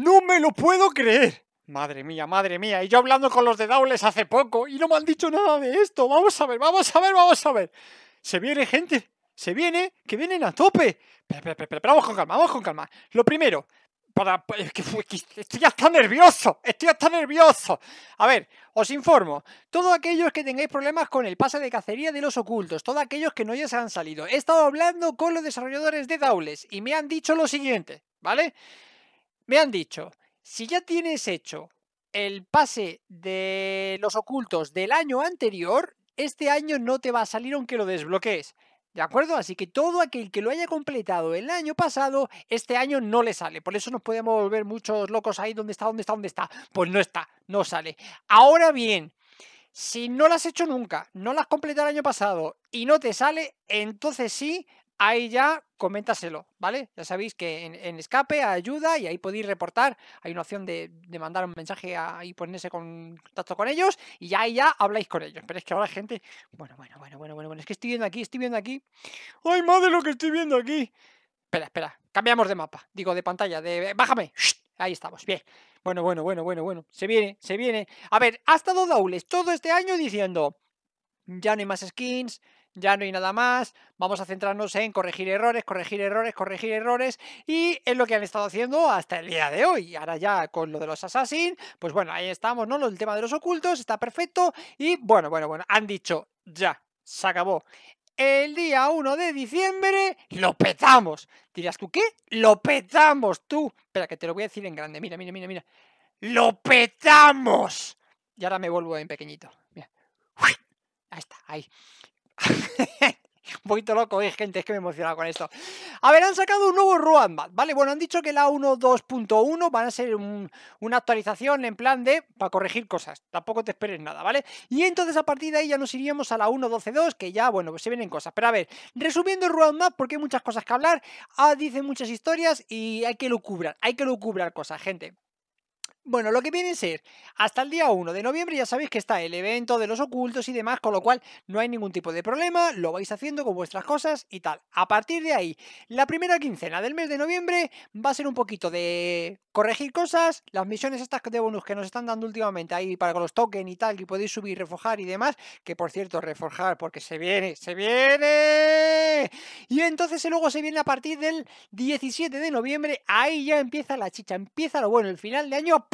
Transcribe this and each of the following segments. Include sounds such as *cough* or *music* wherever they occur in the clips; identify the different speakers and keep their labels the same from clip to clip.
Speaker 1: ¡No me lo puedo creer! Madre mía, madre mía, y yo hablando con los de Daules hace poco y no me han dicho nada de esto. Vamos a ver, vamos a ver, vamos a ver. Se viene gente, se viene, que vienen a tope. Pero, pero, pero, vamos con calma, vamos con calma. Lo primero, para, que, estoy hasta nervioso, estoy hasta nervioso. A ver, os informo, todos aquellos que tengáis problemas con el pase de cacería de los ocultos, todos aquellos que no ya se han salido, he estado hablando con los desarrolladores de Daules y me han dicho lo siguiente, ¿vale? Me han dicho, si ya tienes hecho el pase de los ocultos del año anterior, este año no te va a salir aunque lo desbloquees. ¿De acuerdo? Así que todo aquel que lo haya completado el año pasado, este año no le sale. Por eso nos podemos volver muchos locos ahí. ¿Dónde está? ¿Dónde está? ¿Dónde está? Pues no está, no sale. Ahora bien, si no lo has hecho nunca, no lo has completado el año pasado y no te sale, entonces sí, ahí ya coméntaselo, ¿vale? Ya sabéis que en, escape ayuda y ahí podéis reportar, hay una opción de, mandar un mensaje y ponerse contacto con ellos y ya ya habláis con ellos. Pero es que ahora gente, bueno, bueno, bueno, bueno, bueno, bueno, es que estoy viendo aquí, estoy viendo aquí. ¡Ay, madre lo que estoy viendo aquí! Espera, espera, cambiamos de mapa, digo de pantalla, de bájame. Ahí estamos, bien. Bueno, bueno, bueno, bueno, bueno. Se viene, se viene. A ver, ha estado Daules todo este año diciendo, ya no hay más skins, ya no hay nada más, vamos a centrarnos en corregir errores, corregir errores, corregir errores y es lo que han estado haciendo hasta el día de hoy. Ahora ya con lo de los Assassin, pues bueno, ahí estamos, ¿no? El tema de los ocultos está perfecto y bueno, bueno, bueno, han dicho ya, se acabó. El día 1 de diciembre lo petamos. Dirás tú, ¿qué? Lo petamos tú. Espera, que te lo voy a decir en grande. Mira, mira, mira, mira. ¡Lo petamos! Y ahora me vuelvo en pequeñito. Ahí está, ahí un *laughs* poquito loco, eh, gente, es que me he emocionado con esto. A ver, han sacado un nuevo roadmap, ¿vale? Bueno, han dicho que la 1.2.1 van a ser una actualización en plan de para corregir cosas, tampoco te esperes nada, ¿vale? Y entonces a partir de ahí ya nos iríamos a la 1.12.2, que ya, bueno, pues se vienen cosas. Pero a ver, resumiendo el roadmap, porque hay muchas cosas que hablar, ah, dicen muchas historias y hay que lucubrar, hay que lucubrar cosas, gente. Bueno, lo que viene a ser, hasta el día 1 de noviembre ya sabéis que está el evento de los ocultos y demás, con lo cual no hay ningún tipo de problema, lo vais haciendo con vuestras cosas y tal. A partir de ahí, la primera quincena del mes de noviembre va a ser un poquito de corregir cosas, las misiones estas de bonus que nos están dando últimamente ahí para que los toquen y tal, que podéis subir, reforjar y demás, que por cierto, reforjar porque se viene, se viene. Y entonces luego se viene a partir del 17 de noviembre, ahí ya empieza la chicha, empieza lo bueno, el final de año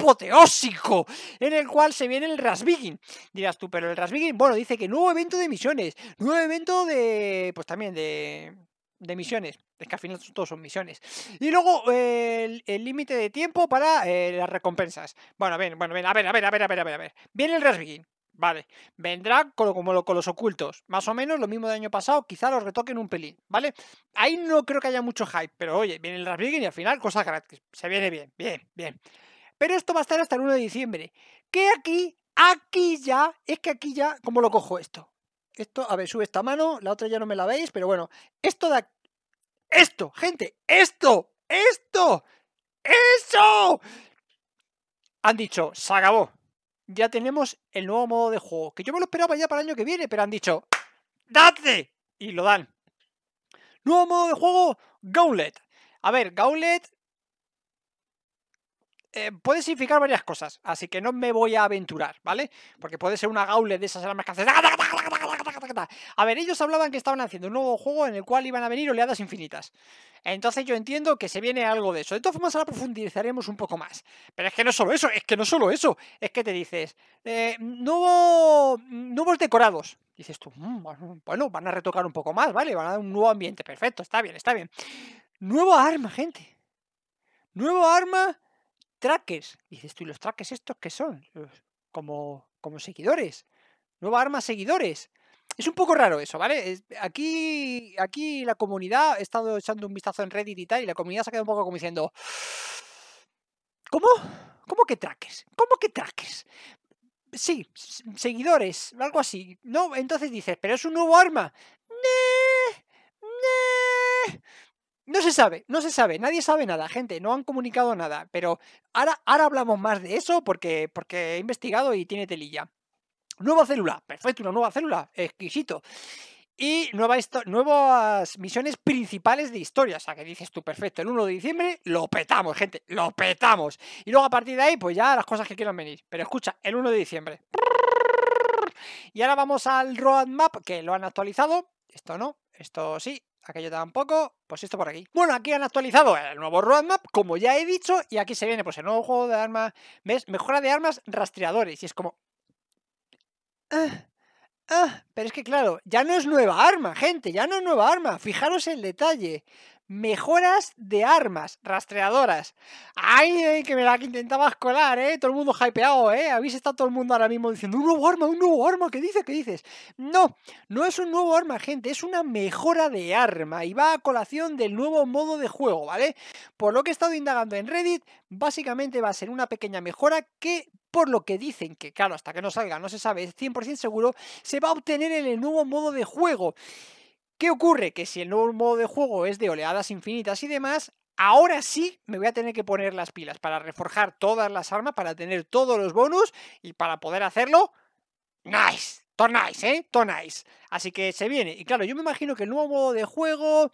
Speaker 1: en el cual se viene el Rasbigin. Dirás tú, pero el Rasbigin, bueno, dice que nuevo evento de misiones, nuevo evento de, pues también de, de misiones. Es que al final todos son misiones. Y luego el límite de tiempo para eh, las recompensas. Bueno, bien, bueno, a ver, a ver, a ver, a ver, a ver, a ver. Viene el Rasbigin. Vale, vendrá con, como lo, con los ocultos, más o menos lo mismo del año pasado, quizá los retoquen un pelín, ¿vale? Ahí no creo que haya mucho hype, pero oye, viene el Rasbigin y al final cosas gratis, se viene bien, bien, bien. Pero esto va a estar hasta el 1 de diciembre. Que aquí, aquí ya, es que aquí ya, ¿cómo lo cojo esto? Esto, a ver, sube esta mano, la otra ya no me la veis, pero bueno, esto da... Esto, gente, esto, esto, eso. Han dicho, se acabó. Ya tenemos el nuevo modo de juego, que yo me lo esperaba ya para el año que viene, pero han dicho, date. Y lo dan. Nuevo modo de juego, Gauntlet. A ver, Gauntlet eh, puede significar varias cosas, así que no me voy a aventurar, ¿vale? Porque puede ser una gaule de esas armas que haces. A ver, ellos hablaban que estaban haciendo un nuevo juego en el cual iban a venir oleadas infinitas. Entonces yo entiendo que se viene algo de eso. De todas formas, ahora profundizaremos un poco más. Pero es que no solo eso, es que no solo eso. Es que te dices, eh, nuevo, nuevos decorados. Dices tú, mm, bueno, van a retocar un poco más, ¿vale? Van a dar un nuevo ambiente. Perfecto, está bien, está bien. Nuevo arma, gente. Nuevo arma trackers. dices tú, ¿y los trackers estos qué son? Como, como seguidores. Nueva arma seguidores. Es un poco raro eso, ¿vale? Aquí, aquí la comunidad, he estado echando un vistazo en Reddit y tal, y la comunidad se ha quedado un poco como diciendo, ¿cómo? ¿Cómo que traques? ¿Cómo que traques? Sí, seguidores, algo así. No, entonces dices, pero es un nuevo arma. No se sabe, no se sabe, nadie sabe nada, gente, no han comunicado nada, pero ahora, ahora hablamos más de eso porque, porque he investigado y tiene telilla. Nueva célula, perfecto, una nueva célula, exquisito. Y nuevas misiones principales de historia. O sea, que dices tú, perfecto, el 1 de diciembre lo petamos, gente, lo petamos. Y luego a partir de ahí, pues ya las cosas que quieran venir. Pero escucha, el 1 de diciembre. Y ahora vamos al roadmap, que lo han actualizado. Esto no, esto sí, aquello tampoco, pues esto por aquí. Bueno, aquí han actualizado el nuevo roadmap, como ya he dicho, y aquí se viene pues el nuevo juego de armas, ¿ves? Mejora de armas, rastreadores, y es como... Ah, ah" pero es que claro, ya no es nueva arma, gente, ya no es nueva arma, fijaros el detalle mejoras de armas rastreadoras. Ay, que me la que intentabas colar, ¿eh? Todo el mundo hypeado, ¿eh? Habéis estado todo el mundo ahora mismo diciendo, un nuevo arma, un nuevo arma, ¿qué dices? ¿Qué dices? No, no es un nuevo arma, gente, es una mejora de arma y va a colación del nuevo modo de juego, ¿vale? Por lo que he estado indagando en Reddit, básicamente va a ser una pequeña mejora que por lo que dicen que, claro, hasta que no salga, no se sabe, es 100% seguro, se va a obtener en el nuevo modo de juego. ¿Qué ocurre? Que si el nuevo modo de juego es de oleadas infinitas y demás, ahora sí me voy a tener que poner las pilas para reforjar todas las armas, para tener todos los bonus y para poder hacerlo. ¡Nice! Tornáis, nice, ¿eh? Tornáis. Nice. Así que se viene. Y claro, yo me imagino que el nuevo modo de juego,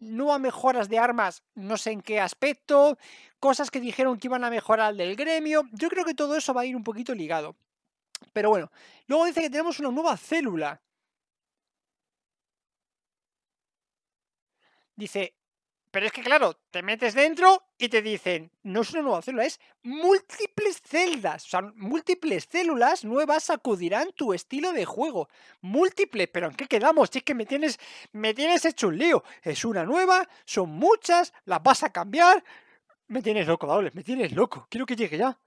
Speaker 1: nuevas mejoras de armas, no sé en qué aspecto, cosas que dijeron que iban a mejorar del gremio. Yo creo que todo eso va a ir un poquito ligado. Pero bueno, luego dice que tenemos una nueva célula. Dice, pero es que claro, te metes dentro y te dicen, no es una nueva célula, es múltiples celdas, o sea, múltiples células nuevas sacudirán tu estilo de juego. Múltiples, pero ¿en qué quedamos? Si es que me tienes, me tienes hecho un lío. Es una nueva, son muchas, las vas a cambiar. Me tienes loco, Dables, me tienes loco. Quiero que llegue ya.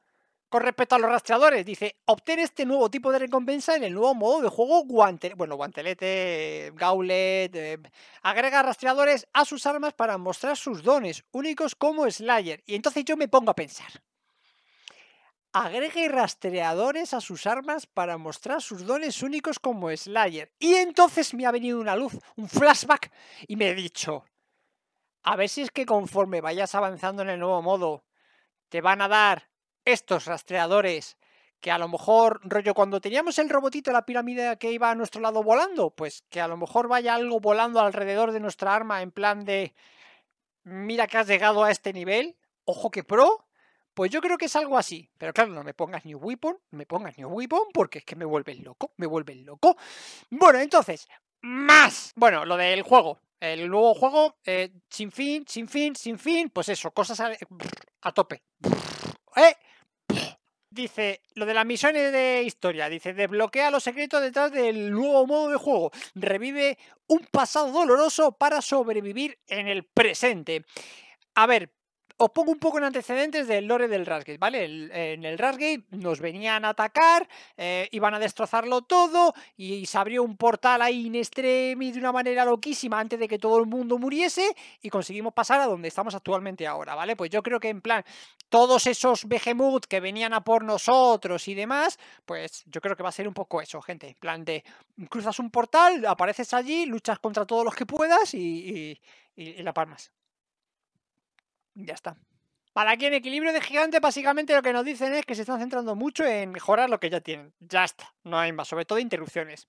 Speaker 1: Con respecto a los rastreadores, dice, obtén este nuevo tipo de recompensa en el nuevo modo de juego guantelete, bueno, guantelete, gaulet, eh, agrega rastreadores a sus armas para mostrar sus dones, únicos como Slayer. Y entonces yo me pongo a pensar, agregue rastreadores a sus armas para mostrar sus dones únicos como Slayer. Y entonces me ha venido una luz, un flashback, y me he dicho, a ver si es que conforme vayas avanzando en el nuevo modo, te van a dar estos rastreadores que a lo mejor, rollo, cuando teníamos el robotito, la pirámide que iba a nuestro lado volando, pues que a lo mejor vaya algo volando alrededor de nuestra arma en plan de, mira que has llegado a este nivel, ojo que pro, pues yo creo que es algo así. Pero claro, no me pongas New Weapon, me pongas New Weapon, porque es que me vuelven loco, me vuelven loco. Bueno, entonces, más. Bueno, lo del juego. El nuevo juego, eh, sin fin, sin fin, sin fin, pues eso, cosas a, a tope. ¿Eh? Dice, lo de las misiones de historia, dice, desbloquea los secretos detrás del nuevo modo de juego, revive un pasado doloroso para sobrevivir en el presente. A ver, os pongo un poco en antecedentes del lore del Rasgate, ¿vale? en el Rasgate nos venían a atacar, eh, iban a destrozarlo todo y, se abrió un portal ahí en extremis de una manera loquísima antes de que todo el mundo muriese y conseguimos pasar a donde estamos actualmente ahora, ¿vale? Pues yo creo que en plan, todos esos Behemoths que venían a por nosotros y demás, pues yo creo que va a ser un poco eso, gente. En plan de, cruzas un portal, apareces allí, luchas contra todos los que puedas y la palmas. Ya está. Para aquí en equilibrio de gigante, básicamente lo que nos dicen es que se están centrando mucho en mejorar lo que ya tienen. Ya está, no hay más, sobre todo interrupciones.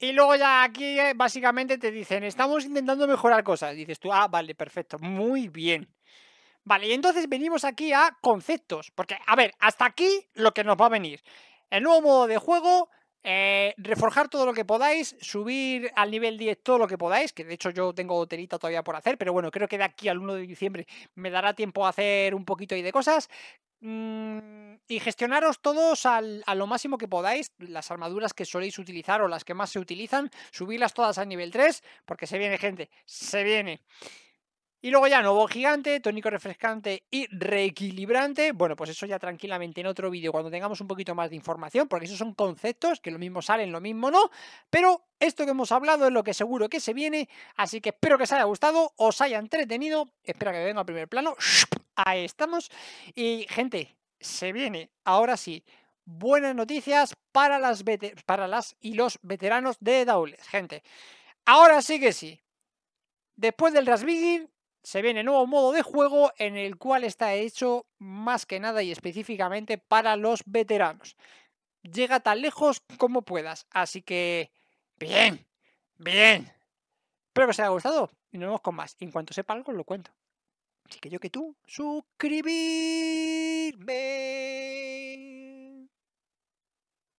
Speaker 1: Y luego ya aquí eh, básicamente te dicen, estamos intentando mejorar cosas. dices tú, ah, vale, perfecto, muy bien. Vale, y entonces venimos aquí a conceptos, porque, a ver, hasta aquí lo que nos va a venir. El nuevo modo de juego, eh, reforjar todo lo que podáis, subir al nivel 10 todo lo que podáis, que de hecho yo tengo telita todavía por hacer, pero bueno, creo que de aquí al 1 de diciembre me dará tiempo a hacer un poquito ahí de cosas. Mm, y gestionaros todos a lo máximo que podáis, las armaduras que soléis utilizar o las que más se utilizan, subirlas todas al nivel 3, porque se viene gente, se viene. Y luego ya nuevo gigante, tónico refrescante y reequilibrante. Bueno, pues eso ya tranquilamente en otro vídeo cuando tengamos un poquito más de información, porque esos son conceptos que lo mismo salen, lo mismo no, pero esto que hemos hablado es lo que seguro que se viene, así que espero que os haya gustado, os haya entretenido, Espera que venga al primer plano. *laughs* Ahí estamos. Y gente, se viene ahora sí buenas noticias para las, para las y los veteranos de Daules, gente. Ahora sí que sí. Después del Rasbigin se viene nuevo modo de juego en el cual está hecho más que nada y específicamente para los veteranos. Llega tan lejos como puedas, así que bien, bien. Espero que os haya gustado y nos vemos con más. Y en cuanto sepa algo, lo cuento. Así que yo que tú, suscribirme.